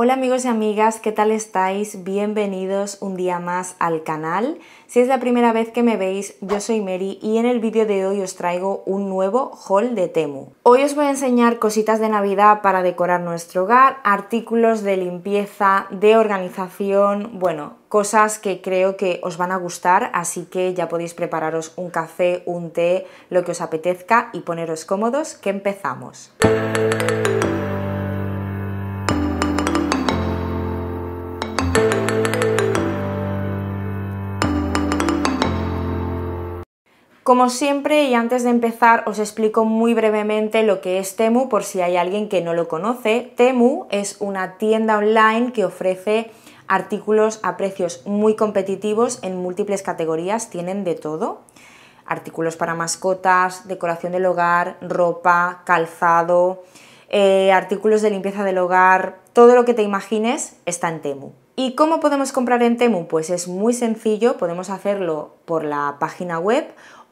Hola amigos y amigas, ¿qué tal estáis? Bienvenidos un día más al canal. Si es la primera vez que me veis, yo soy Mary y en el vídeo de hoy os traigo un nuevo haul de Temu. Hoy os voy a enseñar cositas de Navidad para decorar nuestro hogar, artículos de limpieza, de organización, bueno, cosas que creo que os van a gustar, así que ya podéis prepararos un café, un té, lo que os apetezca y poneros cómodos, que empezamos. Como siempre y antes de empezar os explico muy brevemente lo que es Temu por si hay alguien que no lo conoce. Temu es una tienda online que ofrece artículos a precios muy competitivos en múltiples categorías, tienen de todo. Artículos para mascotas, decoración del hogar, ropa, calzado, eh, artículos de limpieza del hogar, todo lo que te imagines está en Temu. ¿Y cómo podemos comprar en Temu? Pues es muy sencillo, podemos hacerlo por la página web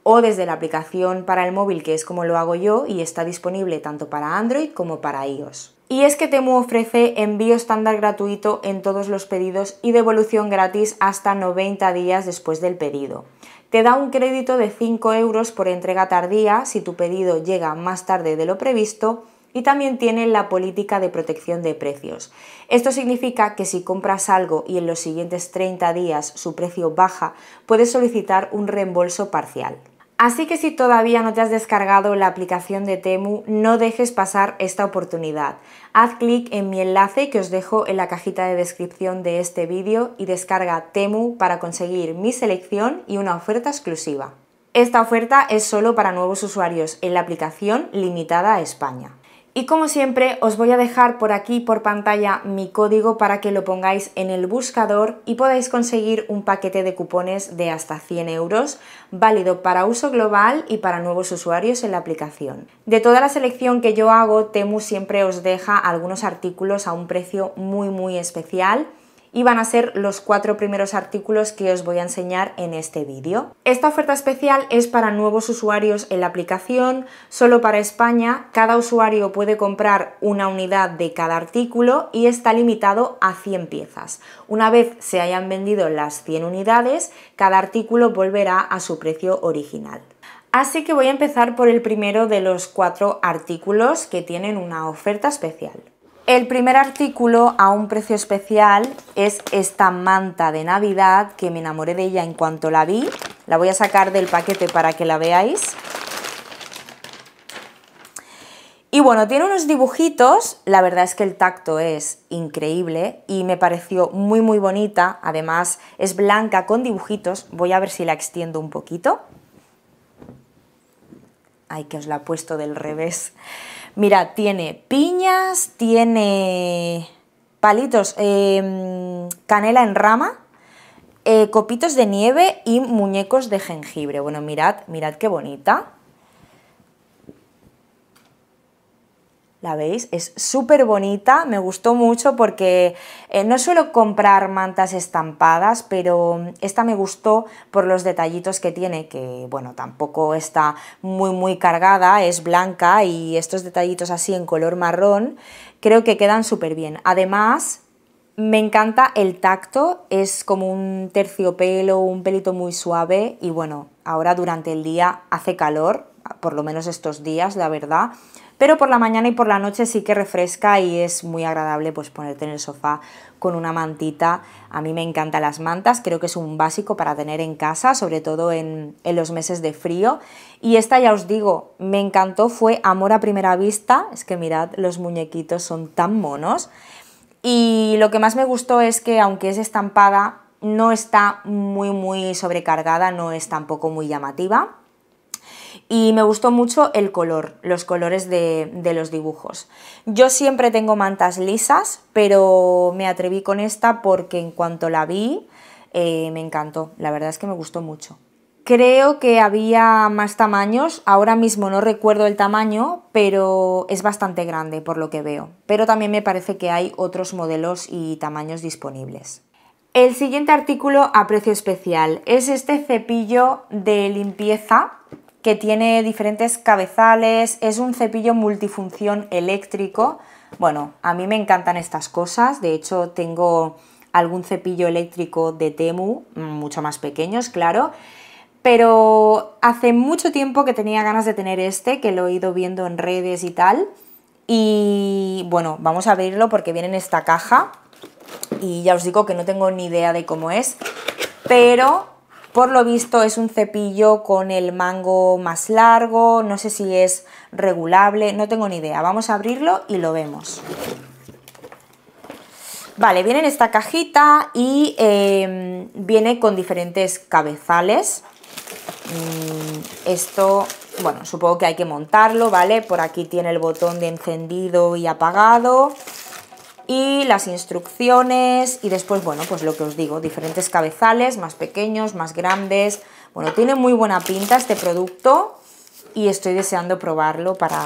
o desde la aplicación para el móvil que es como lo hago yo y está disponible tanto para Android como para iOS. Y es que Temu ofrece envío estándar gratuito en todos los pedidos y devolución gratis hasta 90 días después del pedido. Te da un crédito de 5 euros por entrega tardía si tu pedido llega más tarde de lo previsto y también tiene la política de protección de precios. Esto significa que si compras algo y en los siguientes 30 días su precio baja, puedes solicitar un reembolso parcial. Así que si todavía no te has descargado la aplicación de Temu, no dejes pasar esta oportunidad. Haz clic en mi enlace que os dejo en la cajita de descripción de este vídeo y descarga Temu para conseguir mi selección y una oferta exclusiva. Esta oferta es solo para nuevos usuarios en la aplicación limitada a España. Y como siempre, os voy a dejar por aquí, por pantalla, mi código para que lo pongáis en el buscador y podáis conseguir un paquete de cupones de hasta 100 euros, válido para uso global y para nuevos usuarios en la aplicación. De toda la selección que yo hago, Temu siempre os deja algunos artículos a un precio muy muy especial y van a ser los cuatro primeros artículos que os voy a enseñar en este vídeo. Esta oferta especial es para nuevos usuarios en la aplicación, solo para España, cada usuario puede comprar una unidad de cada artículo y está limitado a 100 piezas. Una vez se hayan vendido las 100 unidades, cada artículo volverá a su precio original. Así que voy a empezar por el primero de los cuatro artículos que tienen una oferta especial. El primer artículo a un precio especial es esta manta de Navidad que me enamoré de ella en cuanto la vi. La voy a sacar del paquete para que la veáis. Y bueno, tiene unos dibujitos, la verdad es que el tacto es increíble y me pareció muy muy bonita, además es blanca con dibujitos, voy a ver si la extiendo un poquito. Ay, que os la he puesto del revés. Mira, tiene piñas, tiene palitos, eh, canela en rama, eh, copitos de nieve y muñecos de jengibre. Bueno, mirad, mirad qué bonita. ¿La veis? Es súper bonita, me gustó mucho porque eh, no suelo comprar mantas estampadas, pero esta me gustó por los detallitos que tiene, que bueno, tampoco está muy muy cargada, es blanca y estos detallitos así en color marrón creo que quedan súper bien. Además, me encanta el tacto, es como un terciopelo, un pelito muy suave y bueno, ahora durante el día hace calor, por lo menos estos días, la verdad, pero por la mañana y por la noche sí que refresca y es muy agradable pues ponerte en el sofá con una mantita. A mí me encantan las mantas, creo que es un básico para tener en casa, sobre todo en, en los meses de frío. Y esta ya os digo, me encantó, fue amor a primera vista, es que mirad, los muñequitos son tan monos. Y lo que más me gustó es que aunque es estampada, no está muy muy sobrecargada, no es tampoco muy llamativa y me gustó mucho el color, los colores de, los dibujos. Yo siempre tengo mantas lisas, pero me atreví con esta porque en cuanto la vi eh, me encantó, la verdad es que me gustó mucho. Creo que había más tamaños, ahora mismo no recuerdo el tamaño, pero es bastante grande por lo que veo. Pero también me parece que hay otros modelos y tamaños disponibles. El siguiente artículo a precio especial es este cepillo de limpieza que tiene diferentes cabezales, es un cepillo multifunción eléctrico. Bueno, a mí me encantan estas cosas, de hecho tengo algún cepillo eléctrico de Temu, mm, mucho más pequeños, claro, pero hace mucho tiempo que tenía ganas de tener este, que lo he ido viendo en redes y tal, y bueno, vamos a abrirlo porque viene en esta caja, y ya os digo que no tengo ni idea de cómo es, pero por lo visto es un cepillo con el mango más largo, no sé si es regulable, no tengo ni idea. Vamos a abrirlo y lo vemos. Vale, viene en esta cajita y em, viene con diferentes cabezales. Mm, esto, bueno, supongo que hay que montarlo, ¿vale? Por aquí tiene el botón de encendido y apagado y las instrucciones y después, bueno, pues lo que os digo, diferentes cabezales, más pequeños, más grandes. Bueno, tiene muy buena pinta este producto y estoy deseando probarlo para,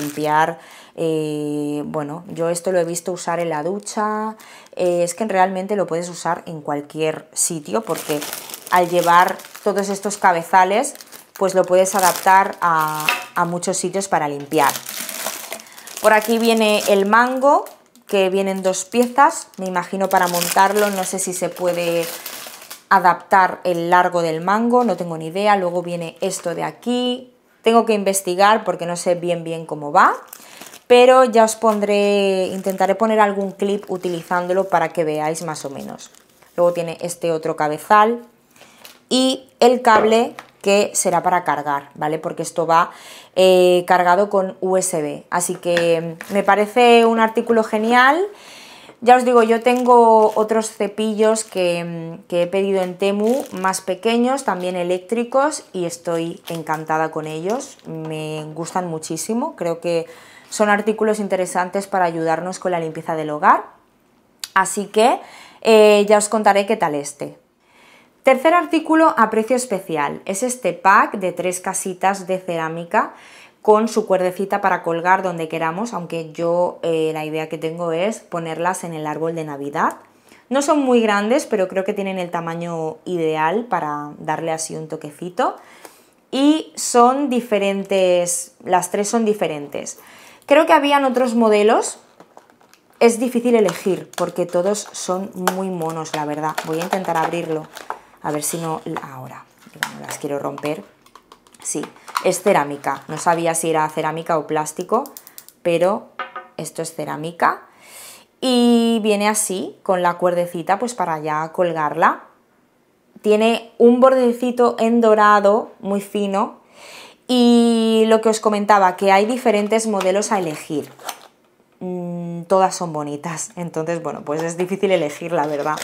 limpiar. Eh, bueno, yo esto lo he visto usar en la ducha, eh, es que realmente lo puedes usar en cualquier sitio porque al llevar todos estos cabezales, pues lo puedes adaptar a, a muchos sitios para limpiar. Por aquí viene el mango, que vienen dos piezas, me imagino para montarlo, no sé si se puede adaptar el largo del mango, no tengo ni idea, luego viene esto de aquí, tengo que investigar porque no sé bien bien cómo va, pero ya os pondré, intentaré poner algún clip utilizándolo para que veáis más o menos. Luego tiene este otro cabezal y el cable que será para cargar, ¿vale? Porque esto va eh, cargado con USB. Así que mm, me parece un artículo genial. Ya os digo, yo tengo otros cepillos mm, que, he pedido en Temu, más pequeños, también eléctricos, y estoy encantada con ellos. Me gustan muchísimo, creo que son artículos interesantes para ayudarnos con la limpieza del hogar. Así que eh, ya os contaré qué tal este. Tercer artículo a precio especial. Es este pack de tres casitas de cerámica con su cuerdecita para colgar donde queramos, aunque yo eh, la idea que tengo es ponerlas en el árbol de Navidad. No son muy grandes, pero creo que tienen el tamaño ideal para darle así un toquecito. Y son diferentes, las tres son diferentes. Creo que habían otros modelos, es difícil elegir porque todos son muy monos, la verdad. Voy a intentar abrirlo. A ver si no... Ahora, no las quiero romper. Sí, es cerámica. No sabía si era cerámica o plástico, pero esto es cerámica. Y viene así, con la cuerdecita, pues para ya colgarla. Tiene un bordecito en dorado, muy fino. Y lo que os comentaba, que hay diferentes modelos a elegir. Mm, todas son bonitas, entonces, bueno, pues es difícil elegir, la verdad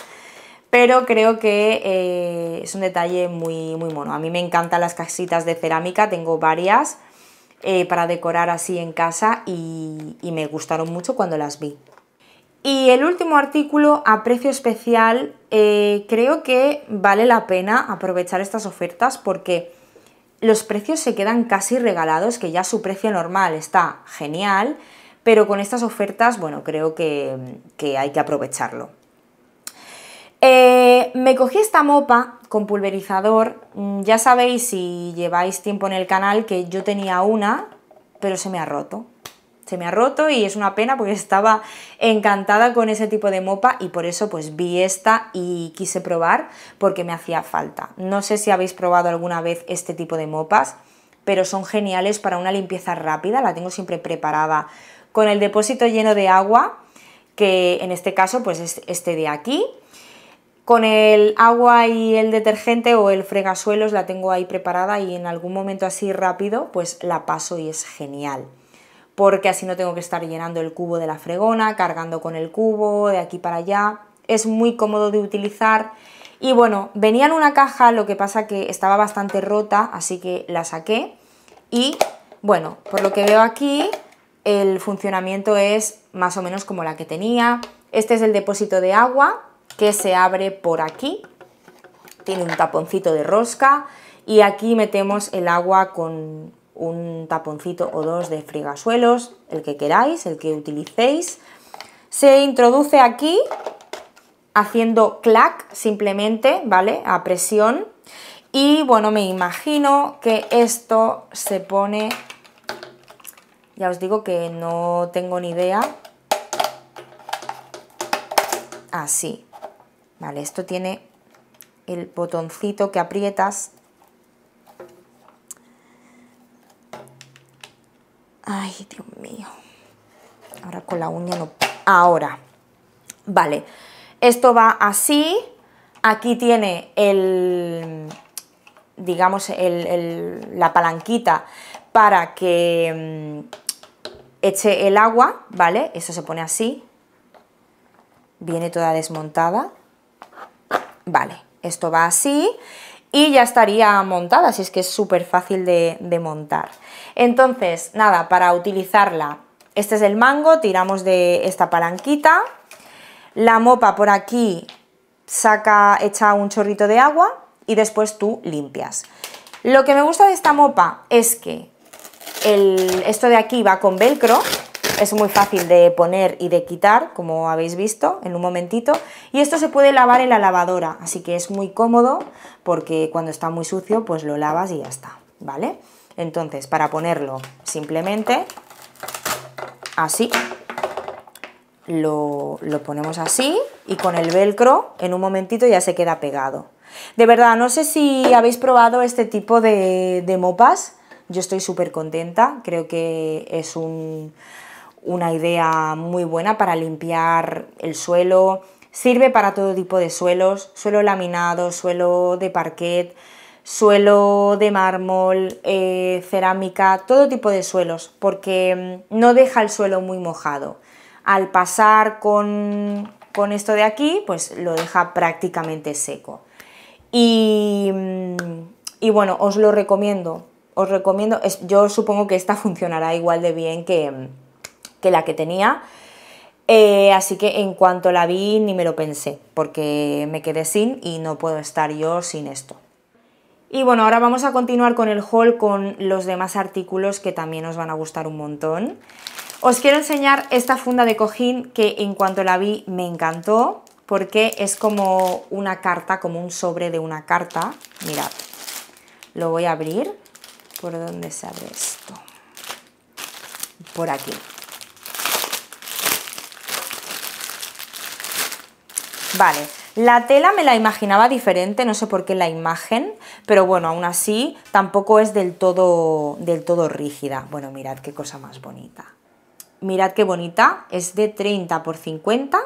pero creo que eh, es un detalle muy, muy mono. A mí me encantan las casitas de cerámica, tengo varias eh, para decorar así en casa y, me gustaron mucho cuando las vi. Y el último artículo a precio especial, eh, creo que vale la pena aprovechar estas ofertas porque los precios se quedan casi regalados, que ya su precio normal está genial, pero con estas ofertas, bueno, creo que hay que aprovecharlo. Eh, me cogí esta mopa con pulverizador. Mm, ya sabéis, si lleváis tiempo en el canal, que yo tenía una, pero se me ha roto. Se me ha roto y es una pena porque estaba encantada con ese tipo de mopa y por eso pues vi esta y quise probar porque me hacía falta. No sé si habéis probado alguna vez este tipo de mopas, pero son geniales para una limpieza rápida. La tengo siempre preparada con el depósito lleno de agua, que en este caso pues es este de aquí. Con el agua y el detergente o el fregasuelos la tengo ahí preparada y en algún momento así rápido pues la paso y es genial porque así no tengo que estar llenando el cubo de la fregona, cargando con el cubo de aquí para allá. Es muy cómodo de utilizar. Y bueno, venía en una caja, lo que pasa que estaba bastante rota, así que la saqué. Y bueno, por lo que veo aquí, el funcionamiento es más o menos como la que tenía. Este es el depósito de agua, que se abre por aquí, tiene un taponcito de rosca y aquí metemos el agua con un taponcito o dos de frigasuelos, el que queráis, el que utilicéis. Se introduce aquí haciendo clac simplemente, ¿vale? A presión. Y bueno, me imagino que esto se pone, ya os digo que no tengo ni idea, así. Vale, esto tiene el botoncito que aprietas. Ay, Dios mío. Ahora con la uña no... Ahora. Vale. Esto va así. Aquí tiene el... digamos, la palanquita para que mm, eche el agua, ¿vale? Eso se pone así. Viene toda desmontada vale, esto va así y ya estaría montada, así es que es súper fácil de, montar. Entonces, nada, para utilizarla, este es el mango, tiramos de esta palanquita, la mopa por aquí saca, echa un chorrito de agua y después tú limpias. Lo que me gusta de esta mopa es que esto de aquí va con velcro, es muy fácil de poner y de quitar, como habéis visto, en un momentito. Y esto se puede lavar en la lavadora, así que es muy cómodo porque cuando está muy sucio, pues lo lavas y ya está, ¿vale? Entonces, para ponerlo, simplemente así, lo, ponemos así y con el velcro en un momentito ya se queda pegado. De verdad, no sé si habéis probado este tipo de, de mopas, yo estoy súper contenta, creo que es un una idea muy buena para limpiar el suelo. Sirve para todo tipo de suelos, suelo laminado, suelo de parquet, suelo de mármol, eh, cerámica, todo tipo de suelos, porque mm, no deja el suelo muy mojado. Al pasar con, esto de aquí, pues lo deja prácticamente seco. Y, mm, y bueno, os lo recomiendo, os recomiendo, yo supongo que esta funcionará igual de bien que, mm, que la que tenía. Eh, así que en cuanto la vi ni me lo pensé, porque me quedé sin y no puedo estar yo sin esto. Y bueno, ahora vamos a continuar con el haul con los demás artículos que también os van a gustar un montón. Os quiero enseñar esta funda de cojín que en cuanto la vi me encantó, porque es como una carta, como un sobre de una carta. Mirad, lo voy a abrir. ¿Por dónde se abre esto? Por aquí. Vale, la tela me la imaginaba diferente, no sé por qué la imagen, pero bueno, aún así tampoco es del todo, del todo rígida. Bueno, mirad qué cosa más bonita. Mirad qué bonita, es de 30 por 50,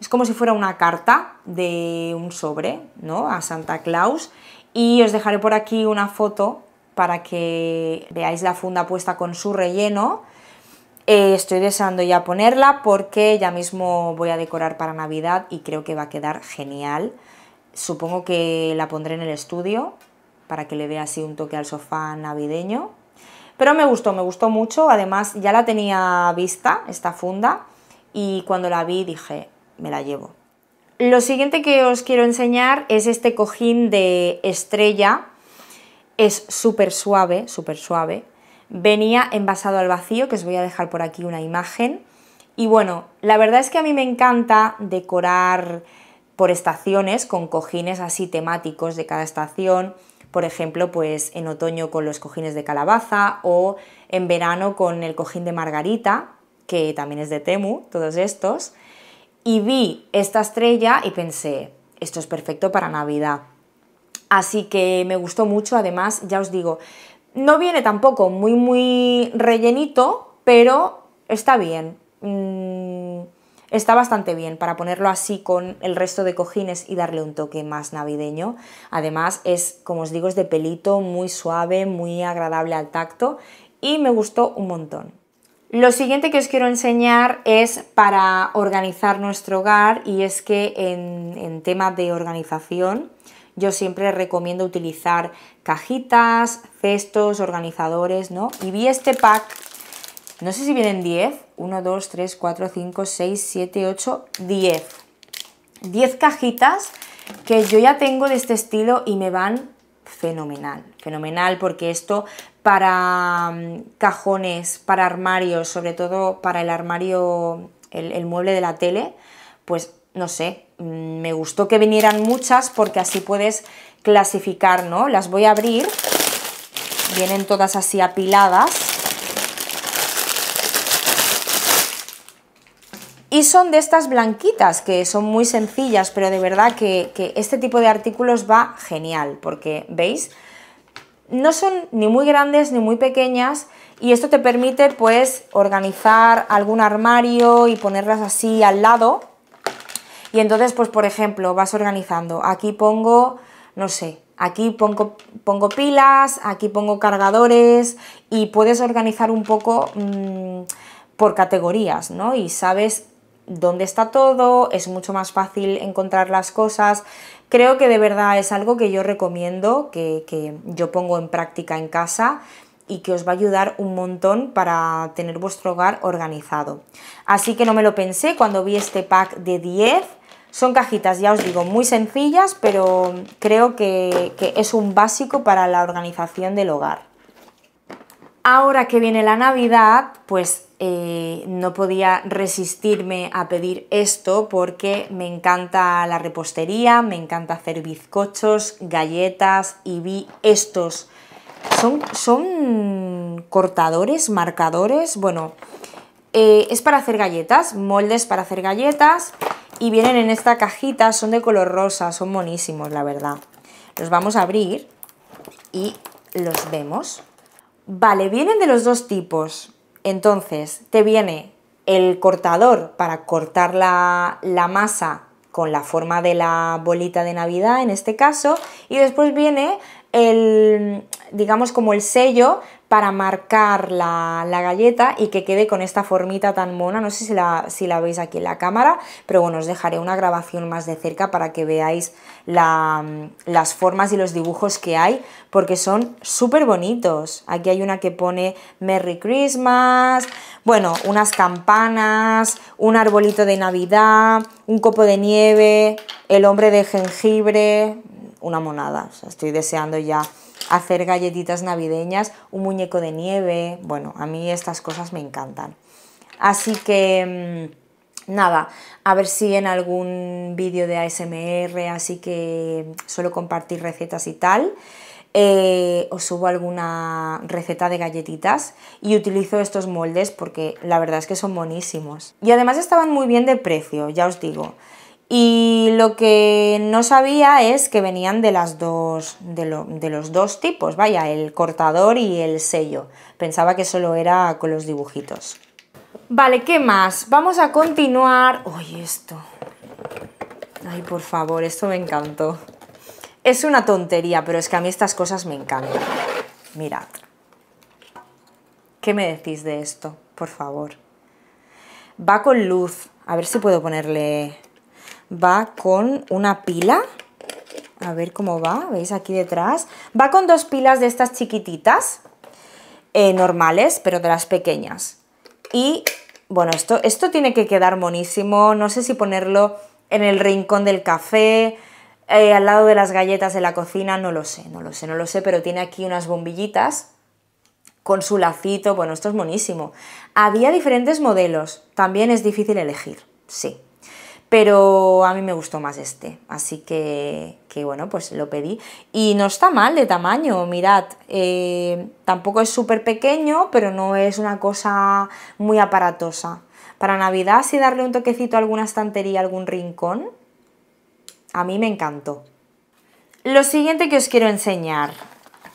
es como si fuera una carta de un sobre, ¿no? A Santa Claus. Y os dejaré por aquí una foto para que veáis la funda puesta con su relleno eh, estoy deseando ya ponerla porque ya mismo voy a decorar para Navidad y creo que va a quedar genial. Supongo que la pondré en el estudio para que le dé así un toque al sofá navideño. Pero me gustó, me gustó mucho. Además, ya la tenía vista, esta funda, y cuando la vi dije, me la llevo. Lo siguiente que os quiero enseñar es este cojín de estrella. Es súper suave, súper suave. Venía envasado al vacío, que os voy a dejar por aquí una imagen. Y bueno, la verdad es que a mí me encanta decorar por estaciones con cojines así temáticos de cada estación. Por ejemplo, pues en otoño con los cojines de calabaza o en verano con el cojín de margarita, que también es de Temu, todos estos. Y vi esta estrella y pensé, esto es perfecto para Navidad. Así que me gustó mucho, además, ya os digo, no viene tampoco muy, muy rellenito, pero está bien. Mm, está bastante bien para ponerlo así con el resto de cojines y darle un toque más navideño. Además es, como os digo, es de pelito, muy suave, muy agradable al tacto y me gustó un montón. Lo siguiente que os quiero enseñar es para organizar nuestro hogar y es que en tema de organización yo siempre recomiendo utilizar cajitas, cestos, organizadores, ¿no? Y vi este pack, no sé si vienen 10, 1, 2, 3, 4, 5, 6, 7, 8, 10. 10 cajitas que yo ya tengo de este estilo y me van fenomenal, fenomenal porque esto para mm, cajones, para armarios, sobre todo para el armario, el, mueble de la tele, pues no sé, mm, me gustó que vinieran muchas porque así puedes clasificar, ¿no? Las voy a abrir, vienen todas así apiladas. Y son de estas blanquitas, que son muy sencillas, pero de verdad que, este tipo de artículos va genial, porque, ¿veis? No son ni muy grandes ni muy pequeñas, y esto te permite, pues, organizar algún armario y ponerlas así al lado, y entonces, pues por ejemplo, vas organizando. Aquí pongo, no sé, aquí pongo, pongo pilas, aquí pongo cargadores y puedes organizar un poco mm, por categorías, ¿no? Y sabes dónde está todo, es mucho más fácil encontrar las cosas. Creo que de verdad es algo que yo recomiendo, que, que yo pongo en práctica en casa y que os va a ayudar un montón para tener vuestro hogar organizado. Así que no me lo pensé cuando vi este pack de 10. Son cajitas, ya os digo, muy sencillas, pero creo que, es un básico para la organización del hogar. Ahora que viene la Navidad, pues eh, no podía resistirme a pedir esto porque me encanta la repostería, me encanta hacer bizcochos, galletas y vi estos son, cortadores, marcadores, bueno, eh, es para hacer galletas, moldes para hacer galletas y vienen en esta cajita, son de color rosa, son monísimos la verdad. Los vamos a abrir y los vemos. Vale, vienen de los dos tipos, entonces te viene el cortador para cortar la, la masa con la forma de la bolita de Navidad en este caso y después viene el, digamos, como el sello para marcar la, la, galleta y que quede con esta formita tan mona, no sé si la, veis aquí en la cámara, pero bueno, os dejaré una grabación más de cerca para que veáis las formas y los dibujos que hay, porque son súper bonitos. Aquí hay una que pone Merry Christmas, bueno, unas campanas, un arbolito de Navidad, un copo de nieve, el hombre de jengibre, una monada. estoy deseando ya hacer galletitas navideñas, un muñeco de nieve. Bueno, a mí estas cosas me encantan. Así que mm, nada, a ver si en algún vídeo de ASMR, así que suelo compartir recetas y tal, eh, os subo alguna receta de galletitas y utilizo estos moldes porque la verdad es que son monísimos Y además estaban muy bien de precio, ya os digo. Y lo que no sabía es que venían de, las dos, de, los dos tipos, vaya, el cortador y el sello. Pensaba que solo era con los dibujitos. Vale, ¿qué más? Vamos a continuar... Ay, esto! Ay, por favor, esto me encantó. Es una tontería, pero es que a mí estas cosas me encantan. Mirad. ¿Qué me decís de esto? Por favor. Va con luz. A ver si puedo ponerle va con una pila. A ver cómo va, veis aquí detrás. Va con dos pilas de estas chiquititas, eh, normales, pero de las pequeñas. Y bueno, esto, esto tiene que quedar monísimo. No sé si ponerlo en el rincón del café, eh, al lado de las galletas de la cocina, no lo sé, no lo sé, no lo sé, pero tiene aquí unas bombillitas con su lacito, bueno, esto es monísimo. Había diferentes modelos, también es difícil elegir, sí pero a mí me gustó más este, así que, bueno, pues lo pedí. Y no está mal de tamaño, mirad, eh, tampoco es súper pequeño, pero no es una cosa muy aparatosa. Para Navidad, si darle un toquecito a alguna estantería, algún rincón, a mí me encantó. Lo siguiente que os quiero enseñar,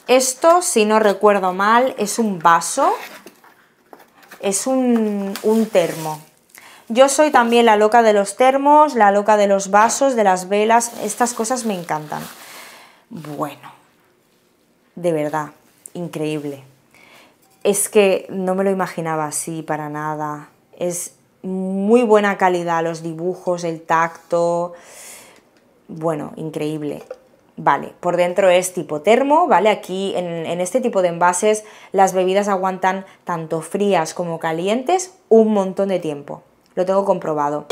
esto, si no recuerdo mal, es un vaso, es un, un termo, yo soy también la loca de los termos, la loca de los vasos, de las velas, estas cosas me encantan. Bueno, de verdad, increíble. Es que no me lo imaginaba así para nada. Es muy buena calidad los dibujos, el tacto. Bueno, increíble. Vale, por dentro es tipo termo, ¿vale? Aquí en, en, este tipo de envases las bebidas aguantan tanto frías como calientes un montón de tiempo lo tengo comprobado.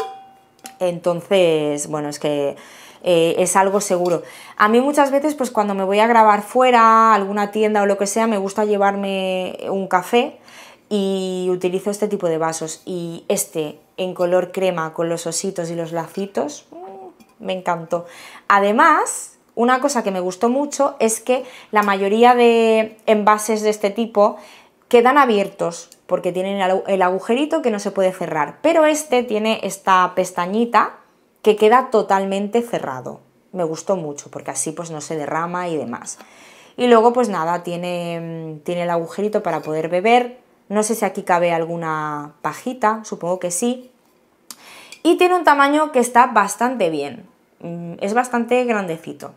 Entonces, bueno, es que eh, es algo seguro. A mí muchas veces, pues cuando me voy a grabar fuera, alguna tienda o lo que sea, me gusta llevarme un café y utilizo este tipo de vasos. Y este en color crema con los ositos y los lacitos, mm, me encantó. Además, una cosa que me gustó mucho es que la mayoría de envases de este tipo quedan abiertos porque tienen el agujerito que no se puede cerrar, pero este tiene esta pestañita que queda totalmente cerrado. Me gustó mucho porque así pues no se derrama y demás. Y luego pues nada, tiene, mm, tiene el agujerito para poder beber. No sé si aquí cabe alguna pajita, supongo que sí. Y tiene un tamaño que está bastante bien. Mm, es bastante grandecito.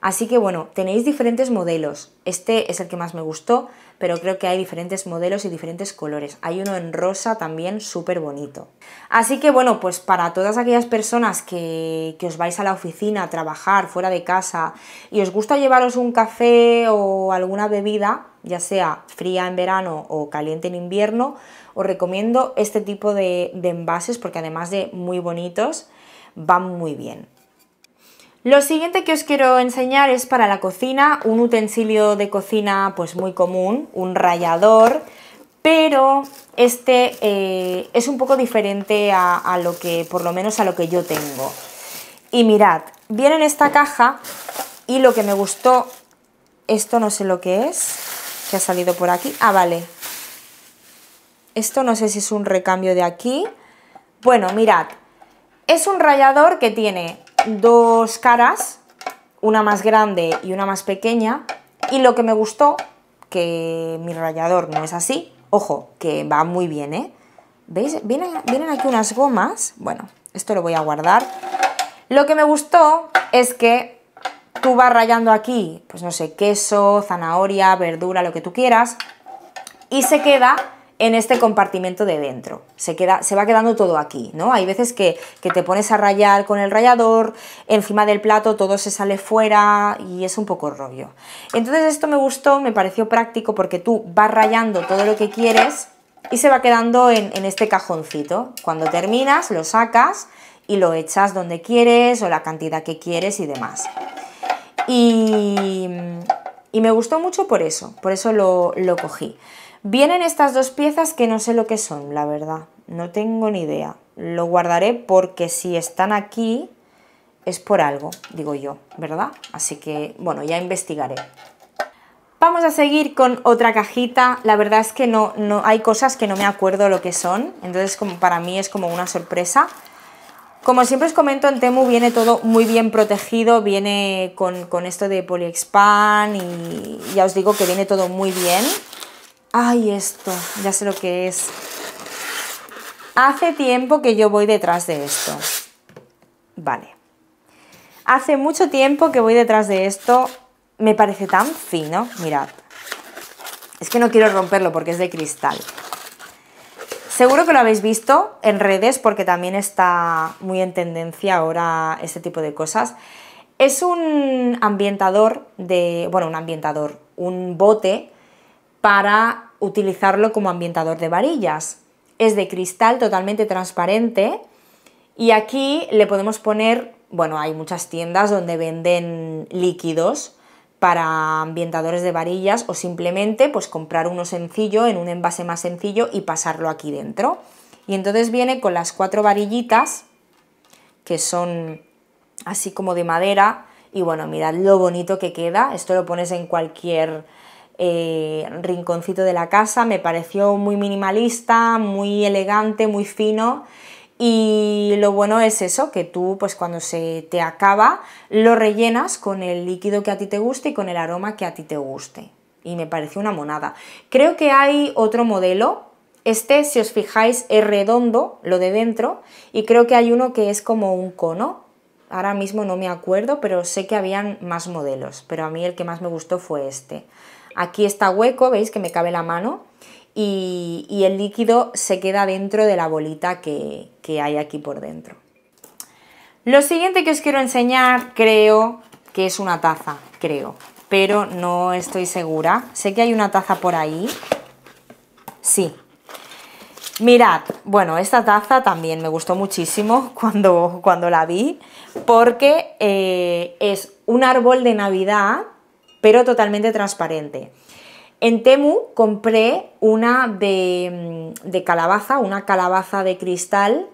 Así que bueno, tenéis diferentes modelos. Este es el que más me gustó pero creo que hay diferentes modelos y diferentes colores. Hay uno en rosa también súper bonito. Así que bueno, pues para todas aquellas personas que, que os vais a la oficina a trabajar fuera de casa y os gusta llevaros un café o alguna bebida, ya sea fría en verano o caliente en invierno, os recomiendo este tipo de envases porque además de muy bonitos, van muy bien. Lo siguiente que os quiero enseñar es para la cocina, un utensilio de cocina pues muy común, un rallador, pero este eh, es un poco diferente a, a, lo que, por lo menos a lo que yo tengo. Y mirad, viene en esta caja y lo que me gustó, esto no sé lo que es, que ha salido por aquí, ah vale, esto no sé si es un recambio de aquí, bueno mirad, es un rallador que tiene dos caras, una más grande y una más pequeña, y lo que me gustó, que mi rallador no es así, ojo, que va muy bien, ¿eh? ¿Veis? Vienen, vienen aquí unas gomas, bueno, esto lo voy a guardar. Lo que me gustó es que tú vas rayando aquí, pues no sé, queso, zanahoria, verdura, lo que tú quieras, y se queda en este compartimento de dentro. Se, queda, se va quedando todo aquí, ¿no? Hay veces que, que, te pones a rayar con el rallador, encima del plato todo se sale fuera y es un poco rollo. Entonces esto me gustó, me pareció práctico porque tú vas rayando todo lo que quieres y se va quedando en, este cajoncito. Cuando terminas lo sacas y lo echas donde quieres o la cantidad que quieres y demás. Y, y me gustó mucho por eso, por eso lo, lo cogí. Vienen estas dos piezas que no sé lo que son, la verdad. No tengo ni idea. Lo guardaré porque si están aquí es por algo, digo yo, ¿verdad? Así que, bueno, ya investigaré. Vamos a seguir con otra cajita. La verdad es que no, no hay cosas que no me acuerdo lo que son. Entonces, como para mí es como una sorpresa. Como siempre os comento, en Temu viene todo muy bien protegido, viene con, esto de poliexpan y ya os digo que viene todo muy bien. Ay, esto, ya sé lo que es. Hace tiempo que yo voy detrás de esto. Vale. Hace mucho tiempo que voy detrás de esto. Me parece tan fino, mirad. Es que no quiero romperlo porque es de cristal. Seguro que lo habéis visto en redes porque también está muy en tendencia ahora este tipo de cosas. Es un ambientador de, bueno, un ambientador, un bote para utilizarlo como ambientador de varillas. Es de cristal totalmente transparente y aquí le podemos poner, bueno, hay muchas tiendas donde venden líquidos para ambientadores de varillas o simplemente pues comprar uno sencillo en un envase más sencillo y pasarlo aquí dentro. Y entonces viene con las cuatro varillitas que son así como de madera y bueno, mirad lo bonito que queda, esto lo pones en cualquier eh, rinconcito de la casa, me pareció muy minimalista, muy elegante, muy fino. Y lo bueno es eso, que tú pues cuando se te acaba lo rellenas con el líquido que a ti te guste y con el aroma que a ti te guste. Y me pareció una monada. Creo que hay otro modelo. Este, si os fijáis, es redondo, lo de dentro, y creo que hay uno que es como un cono. Ahora mismo no me acuerdo, pero sé que habían más modelos, pero a mí el que más me gustó fue este. Aquí está hueco, veis que me cabe la mano y, el líquido se queda dentro de la bolita que, hay aquí por dentro. Lo siguiente que os quiero enseñar creo que es una taza, creo, pero no estoy segura. Sé que hay una taza por ahí. Sí. Mirad, bueno, esta taza también me gustó muchísimo cuando, cuando la vi, porque eh, es un árbol de Navidad pero totalmente transparente. En Temu compré una mm, de, calabaza, una calabaza de cristal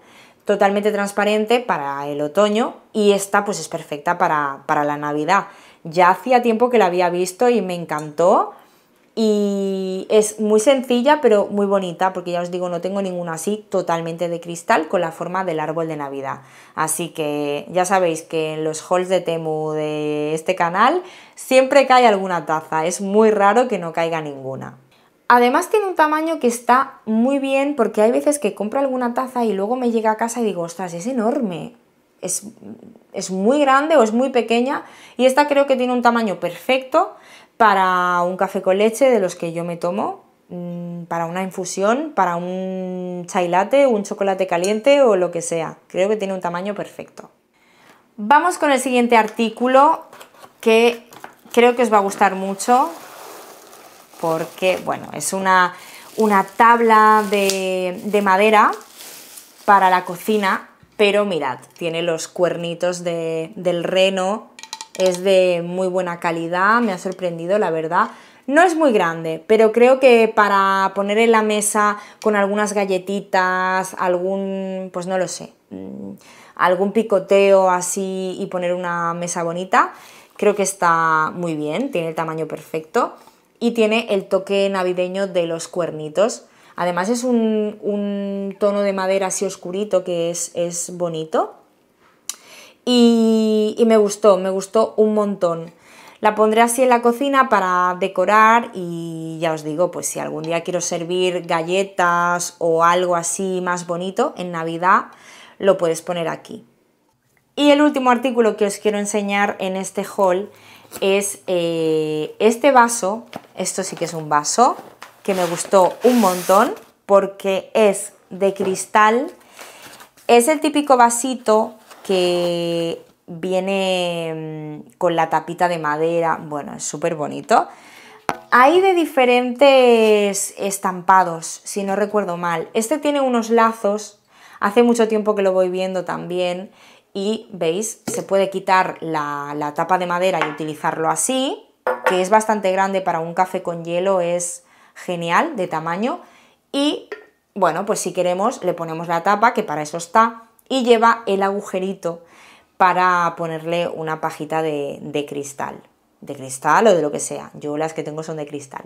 totalmente transparente para el otoño y esta pues es perfecta para la Navidad. Ya hacía tiempo que la había visto y me encantó y es muy sencilla pero muy bonita porque ya os digo no tengo ninguna así totalmente de cristal con la forma del árbol de navidad así que ya sabéis que en los halls de Temu de este canal siempre cae alguna taza es muy raro que no caiga ninguna Además tiene un tamaño que está muy bien porque hay veces que compro alguna taza y luego me llega a casa y digo, ostras, es enorme, es, es muy grande o es muy pequeña y esta creo que tiene un tamaño perfecto para un café con leche de los que yo me tomo, mm, para una infusión, para un chai latte, un chocolate caliente o lo que sea. Creo que tiene un tamaño perfecto. Vamos con el siguiente artículo que creo que os va a gustar mucho porque, bueno, es una, una tabla de, madera para la cocina, pero mirad, tiene los cuernitos del reno es de muy buena calidad, me ha sorprendido la verdad. No es muy grande, pero creo que para poner en la mesa con algunas galletitas, algún, pues no lo sé, mm, algún picoteo así y poner una mesa bonita, creo que está muy bien, tiene el tamaño perfecto y tiene el toque navideño de los cuernitos. Además es un, tono de madera así oscurito que es bonito y, me gustó, me gustó un montón. La pondré así en la cocina para decorar y ya os digo, pues si algún día quiero servir galletas o algo así más bonito en Navidad, lo puedes poner aquí. Y el último artículo que os quiero enseñar en este haul es eh, este vaso, esto sí que es un vaso, que me gustó un montón porque es de cristal, es el típico vasito que viene mm, con la tapita de madera, bueno, es súper bonito. Hay de diferentes estampados, si no recuerdo mal. Este tiene unos lazos, hace mucho tiempo que lo voy viendo también, y veis, se puede quitar la, tapa de madera y utilizarlo así, que es bastante grande para un café con hielo, es genial de tamaño, y bueno, pues si queremos le ponemos la tapa, que para eso está, y lleva el agujerito para ponerle una pajita de, cristal, de cristal o de lo que sea, yo las que tengo son de cristal.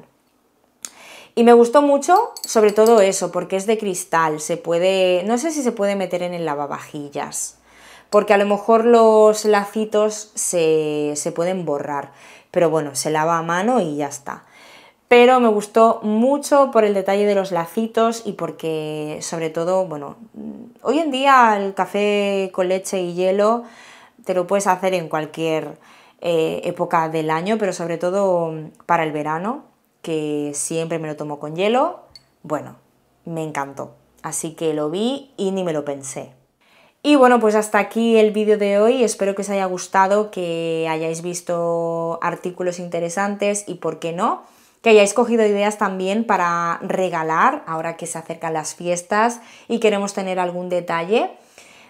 Y me gustó mucho, sobre todo eso, porque es de cristal, se puede, no sé si se puede meter en el lavavajillas, porque a lo mejor los lacitos se, se pueden borrar, pero bueno, se lava a mano y ya está pero me gustó mucho por el detalle de los lacitos y porque sobre todo, bueno, hoy en día el café con leche y hielo te lo puedes hacer en cualquier eh, época del año, pero sobre todo mm, para el verano, que siempre me lo tomo con hielo, bueno, me encantó. Así que lo vi y ni me lo pensé. Y bueno, pues hasta aquí el vídeo de hoy. Espero que os haya gustado, que hayáis visto artículos interesantes y por qué no, que hayáis cogido ideas también para regalar ahora que se acercan las fiestas y queremos tener algún detalle.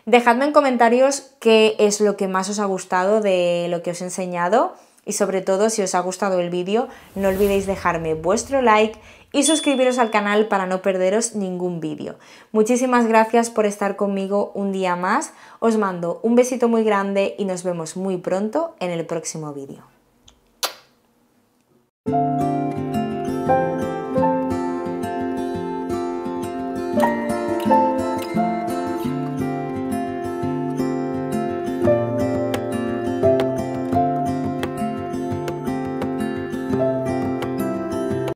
Dejadme en comentarios qué es lo que más os ha gustado de lo que os he enseñado y sobre todo si os ha gustado el vídeo no olvidéis dejarme vuestro like y suscribiros al canal para no perderos ningún vídeo. Muchísimas gracias por estar conmigo un día más, os mando un besito muy grande y nos vemos muy pronto en el próximo vídeo.